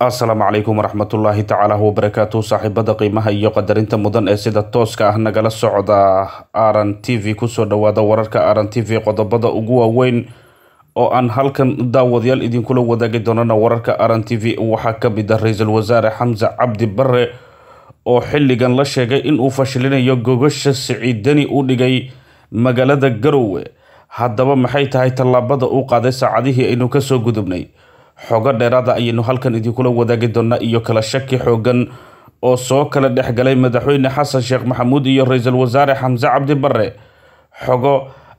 assalaamu calaykum waraxmatullaahi tacaala wabarakaatu saaxiibada qiimaha iyo qadarinta mudan ee sida tooska ah nagala socda aran t v kusoo dhawaada wararka aran t v qodobada ugu waaweyn oo aan halkan daawadayaal idinkula wadaagi doonana wararka aran t v waxaa ka mid a ah ra-iisul wasaare xamse cabdi bare oo xilligan la sheegay inuu fashilinayo gogasha siciidani u dhigay magaalada garowe haddaba maxay tahay tallaabada uu qaaday saacadihii aynu kasoo gudubnay xoogo dheeraada ayaynu halkan idinkula wadaagi doonaa iyo kala shaki xooggan oo soo kala dhex galay madaxweyne xasan sheekh maxamuud iyo ra-iisul wasaare xamse cabdibarre xogo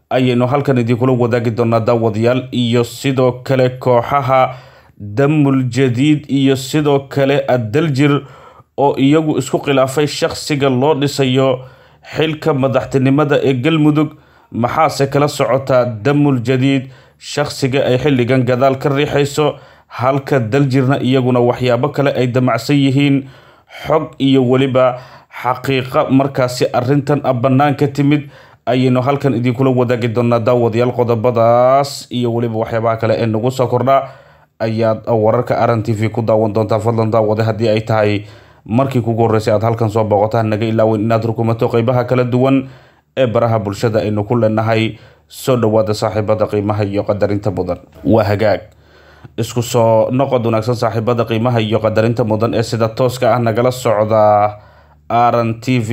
ayaynu halkan idinkula wadaagi doonaa daawadayaal iyo sidoo kale kooxaha damul jadiid iyo sidoo kale addaljir oo iyagu isku khilaafay shakhsiga loo dhisayo xilka madaxtinimada ee galmudug maxaase kala socotaa damul jadiid shakhsiga ay xilligan gadaal ka riixayso halka dal jirna iyaguna waxyaabo kale ay damacsan yihiin xog iyo weliba xaqiiqa markaasi arintan bannaan ka timid ayaynu halkan idinkula wadaagi doonaa daawadayaal qodobadaas iyo weliba waxyaabaha kale ee nagu soo kordha ayaad wararka aran t v ku daawan doontaa fadlan daawada haddii ay tahay markii kugu horreysay aad halkan soo booqotaan naga ilaaweyn inaad rukumato qaybaha kala duwan ee baraha bulshada aynu ku leenahay soo dhowaada saaxiibada qiimaha iyo qadarinta mudan waa hagaag isku soo noqod wanaagsan saaxiibada qiimaha iyo qadarinta mudan ee sida tooska ah nagala socda r n t v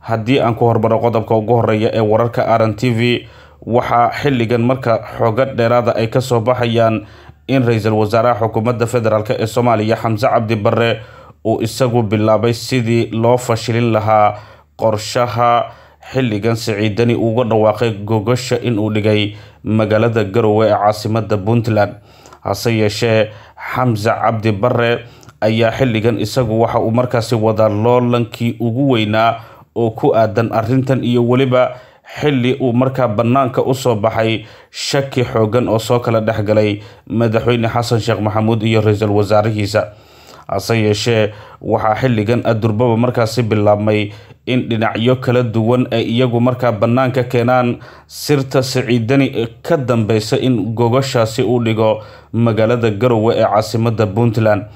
haddii aan ku horbaro qodobka ugu horeeya ee wararka r n t v waxaa xilligan marka xooga dheeraada ay kasoo baxayaan in ra-iisul wasaaraha xukuumadda federaalk ee soomaaliya xamse cabdi barre uu isagu bilaabay sidii loo fashilin lahaa qorshaha xilligan siciidani uuga dhawaaqay gogasha inuu dhigay magaalada garowe ee caasimada puntland hase yeeshee xamse cabdi bare ayaa xilligan isagu waxa uu markaasi wadaa loolankii ugu weynaa oo ku aadan arrintan iyo weliba xilli uu markaa bannaanka u soo baxay shaki xooggan oo soo kala dhex galay madaxweyne xasan sheekh maxamuud iyo ra-iisul wasaarihiisa hase yeeshee waxaa xilligan adurbaba markaasi bilaabmay in dhinacyo kala duwan ay iyagu markaa bannaanka keenaan sirta siciidani ka dambeysa in gogashaasi uu dhigo magaalada garowe ee caasimada puntland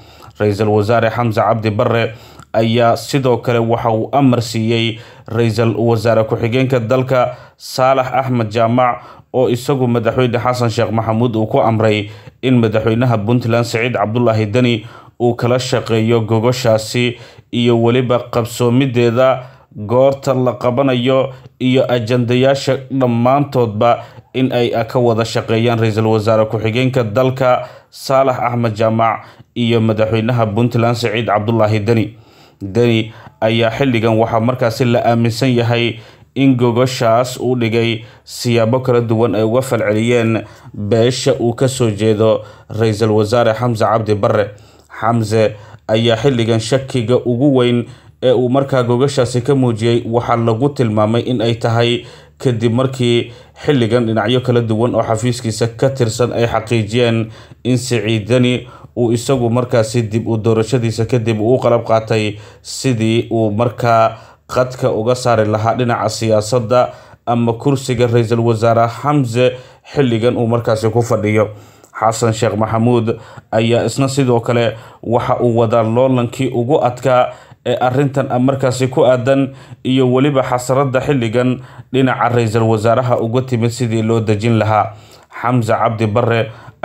ra-iisul wasaare xamse cabdi barre ayaa sidoo kale waxa uu amar siiyey ra-iisul wasaare ku-xigeenka dalka saalax axmed jaamac oo isagu madaxweyne xasan sheekh maxamuud uu ku amray in madaxweynaha puntland saciid cabdulaahi deni uu kala shaqeeyo gogoshaasi iyo weliba qabsoomideeda goorta la qabanayo iyo ajandayaasha dhammaantoodba in ay ka wada shaqeeyaan ra-iisul wasaare ku-xigeenka dalka saalax axmed jaamac iyo madaxweynaha puntland saciid cabdulaahi deni deni ayaa xilligan waxaa markaasi la aaminsan yahay in gogoshaas uu dhigay siyaabo kala duwan ay uga falceliyeen beesha uu kasoo jeedo ra-iisul wasaare xamse cabdi bare xamse ayaa xilligan shakiga ugu weyn ee uu markaa googashaasi ka muujiyey waxaa lagu tilmaamay in ay tahay kadib markii xilligan dhinacyo kala duwan oo xafiiskiisa ka tirsan ay xaqiijiyeen in siciidani uu isagu markaasi dib u doorashadiisa kadib uu qalab qaatay sidii uu markaa qadka uga saari lahaa dhinaca siyaasadda ama kursiga ra-iisul wasaare xamse xilligan uu markaasi ku fadhiyo xasan sheekh maxamuud ayaa isna sidoo kale waxa uu wadaa loolankii ugu adkaa ee arrintan ah markaasi ku aadan iyo weliba xasaradda xilligan dhinaca ra-iisul wasaaraha uga timid sidii loo dejin lahaa xamse cabdi bare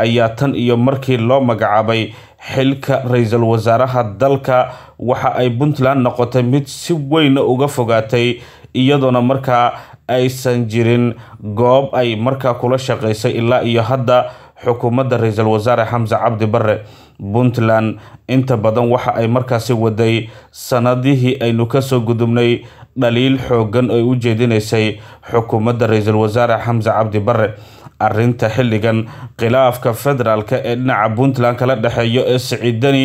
ayaa tan iyo markii loo magacaabay xilka ra-iisul wasaaraha dalka waxa ay puntland noqotay mid si weyna uga fogaatay iyadoona markaa aysan jirin goob ay markaa kula shaqaysay ilaa iyo hadda xukuumadda ra-iisul wasaare xamse cabdi bare puntland inta badan waxa ay markaasi waday sanadihii aynu kasoo gudubnay dhaliil xooggan ay u jeedinaysay xukuumadda ra-iisul wasaare xamse cabdi barre arrinta xilligan khilaafka federaalka ee dhinaca puntland kala dhexeeyo ee siciidani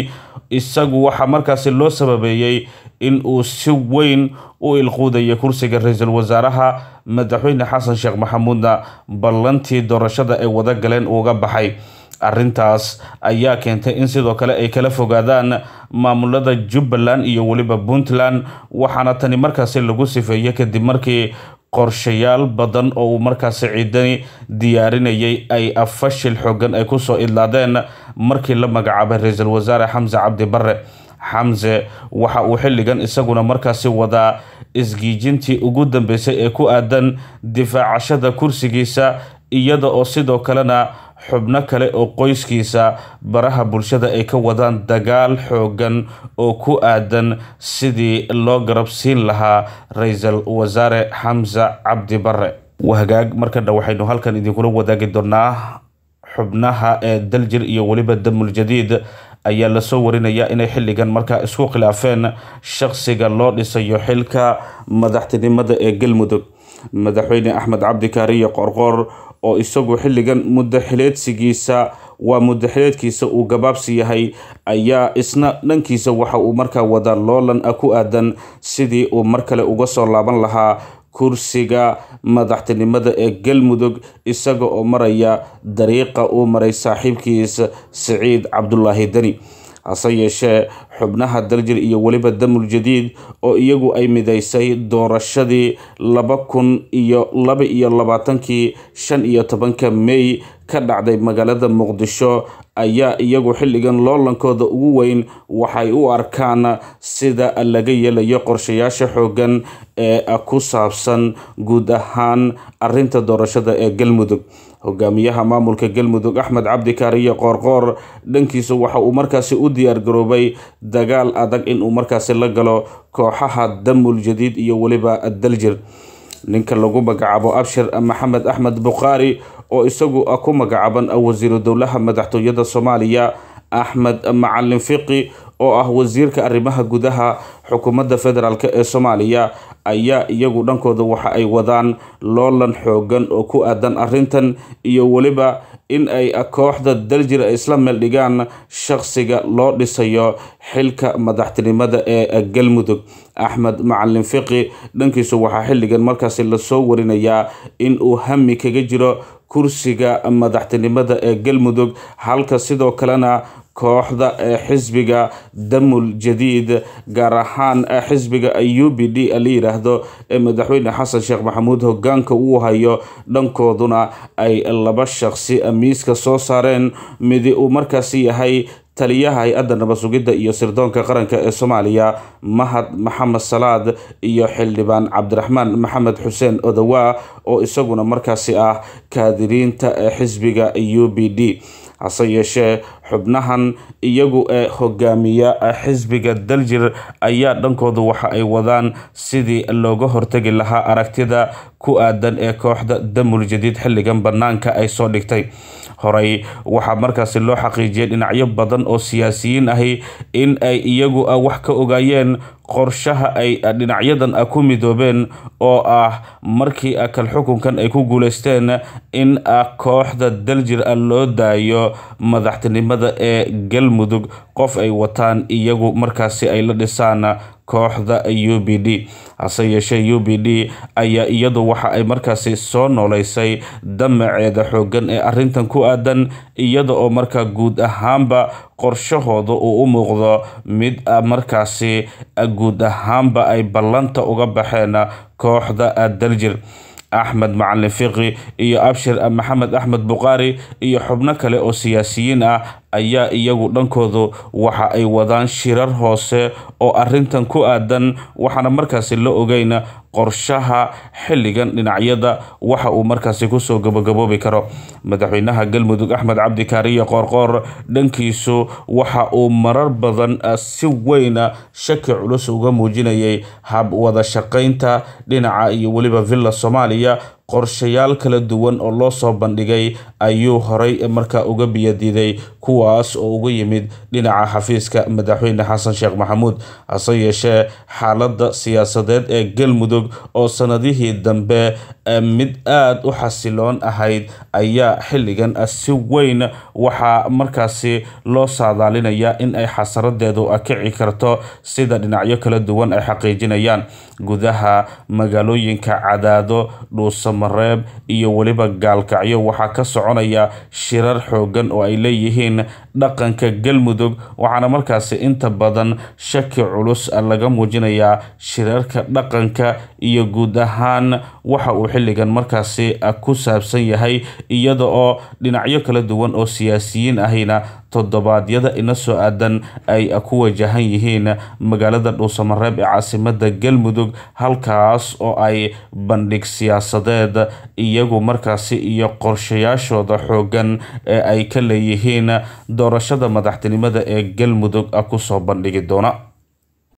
isagu waxaa markaasi loo sababeeyey in uu si weyn u ilquudayo kursiga ra-iisul wasaaraha madaxweyne xasan sheekh maxamuudna ballantii doorashada ay wada galeen uuga baxay arintaas ayaa keentay in sidoo kale ay kala fogaadaan maamulada jubbaland iyo weliba puntland waxaana tani markaasi lagu sifeeyey kadib markii qorshayaal badan oo uu markaasi ciidani diyaarinayay ay afashil xoogan ay ku soo idlaadeen markii la magacaabay ra-iisul wasaare xamse cabdi barre xamse waxa uu xilligan isaguna markaasi wadaa isgiijintii ugu dambeysay ee ku aadan difaacashada kursigiisa iyada oo sidoo kalena xubno kale oo qoyskiisa baraha bulshada ay ka wadaan dagaal xooggan oo ku aadan sidii loo garab siin lahaa ra-iisul wasaare xamse cabdi bare wahagaag markadha waxaynu halkan idinkula wadaagi doonaa xubnaha ee daljir iyo weliba damul jadiid ayaa lasoo warinayaa inay xilligan markaa isku khilaafeen shaqsiga loo dhisayo xilka madaxtinimada ee galmudug madaxweyne axmed cabdi kaariyo qorqoor oo isagu xilligan muddo xileedsigiisa waa muddo uu gabaabsi yahay ayaa isna dhankiisa waxa uu markaa wadaa loolan ah ku aadan sidii uu mar kale uga soo laaban lahaa kursiga madaxtinimada ee galmudug isaga oo maraya dariiqa uu maray saaxiibkiisa siciid cabdulaahi deni hase yeeshee xubnaha daljir iyo weliba damul jadiid oo iyagu ay midaysay doorashadii laba kun iyo laba iyo labaatankii shan iyo tobanka mey ka dhacday magaalada muqdisho ayaa iyagu xilligan loolankooda ugu weyn waxay u arkaan sida laga yeelayo qorshayaasha xooggan ee ku saabsan guud ahaan arinta doorashada ee galmudug hogaamiyaha maamulka galmudug axmed cabdi kaariyo qoorqoor dhankiisa waxa uu markaasi u diyaar garoobay dagaal adag inuu markaasi la galo kooxaha damul jadiid iyo weliba daljir ninka lagu magacaabo abshir maxamed axmed bukhaari oo isagu ku magacaaban wasiiru dowlaha madaxtooyada soomaaliya axmed macalin fiqi oo ah wasiirka arrimaha gudaha xukuumadda federaalk ee soomaaliya ayaa iyagu dhankooda waxa ay wadaan loolan xooggan oo ku aadan arrintan iyo weliba in ay kooxda daljir ay isla meel dhigaan shaqsiga loo dhisayo xilka madaxtinimada ee galmudug axmed macalin fiqi dhankiisu waxaa xilligan markaasi lasoo warinayaa in uu hami kaga jiro kursiga madaxtinimada ee galmudug halka sidoo kalena kooxda ee xisbiga damul jadiid gaar ahaan xisbiga u b d la yiraahdo ee madaxweyne xasan sheekh maxamuud hogaanka uu hayo dhankooduna ay laba shaqsi miiska soo saareen midi uu markaasi yahay taliyaha hay-adda nabasugidda iyo sirdoonka qaranka ee soomaaliya mahad maxamed salaad iyo xildhibaan cabdiraxmaan maxamed xuseen odowaa oo isaguna markaasi ah kaadiriinta xisbiga u b d hase yeeshee xubnahan iyagu ee hogaamiya xisbiga daljir ayaa dhankoodu waxa ay wadaan sidii looga hortegi lahaa aragtida ku aadan ee kooxda damul jadiid xilligan bannaanka ay soo dhigtay horey waxaa markaasi loo xaqiijiyay dhinacyo badan oo siyaasiyiin ahi in ay iyagu ah wax ka ogaayeen qorshaha ay dhinacyadan ah ku midoobeen oo ah markii ah kal xukunkan ay ku guuleysteen in kooxda daljir loo daayo madaxtinimada magaalada ee galmudug qof ay wataan iyagu markaasi ay la dhisaan kooxda u b d hase yeeshee u b d ayaa iyadu waxa ay markaasi soo nooleysay damaceeda xooggan ee arrintan ku aadan iyada oo markaa guud ahaanba qorshahooda uu u muuqdo mid markaasi guud ahaanba ay ballanta uga baxeen kooxda daljir axmed macalin fiqi iyo abshir maxamed axmed buqaari iyo xubno kale oo siyaasiyiin ah ayaa iyagu dhankoodu waxa ay wadaan shirar hoose oo arintan ku aadan waxaana markaasi la ogeyn qorshaha xilligan dhinacyada waxa uu markaasi kusoo gabagaboobi karo madaxweynaha galmudug axmed cabdi qoorqoor dhankiisu waxa uu marar badan ah, si weyna shaki culus uga muujinayay hab wada shaqaynta dhinaca iyo weliba villa soomaaliya qorshayaal kala duwan oo loo soo bandhigay ayuu horay markaa uga biyadiiday kuwaas oo uga yimid dhinaca xafiiska madaxweyne xasan sheekh maxamuud hase yeeshee xaaladda siyaasadeed ee galmudug oo sannadihii dambe mid aada u xasiloon ahayd ayaa xilligan si weyn waxaa markaasi loo saadaalinayaa in ay xasaradeedu kici karto sida dhinacyo kala duwan ay xaqiijinayaan gudaha magaalooyinka cadaado dhuusamo mareeb iyo weliba gaalkacyo waxaa ka soconaya shirar xooggan oo ay leeyihiin dhaqanka galmudug waxaana markaasi inta badan shaki culus ah laga muujinayaa shirarka dhaqanka iyo guud ahaan waxa uu xilligan markaasi ah ku saabsan yahay iyada oo dhinacyo kala duwan oo siyaasiyiin ahina toddobaadyada ina soo aadan ay ah ku wajahan yihiin magaalada dhuusamareeb ee caasimada galmudug halkaas oo ay bandhig siyaasadeed dowladda iyagu markaasi iyo qorshayaashooda xoogan ee ay ka leeyihiin doorashada madaxtinimada ee galmudug kusoo bandhigi doona